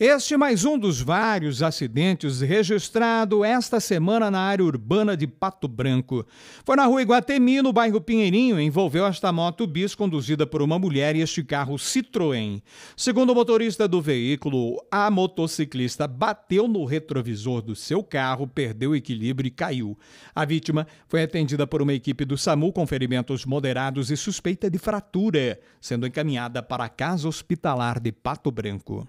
Este é mais um dos vários acidentes registrado esta semana na área urbana de Pato Branco. Foi na rua Iguatemi, no bairro Pinheirinho, envolveu esta moto bis conduzida por uma mulher e este carro Citroën. Segundo o motorista do veículo, a motociclista bateu no retrovisor do seu carro, perdeu o equilíbrio e caiu. A vítima foi atendida por uma equipe do SAMU com ferimentos moderados e suspeita de fratura, sendo encaminhada para a casa hospitalar de Pato Branco.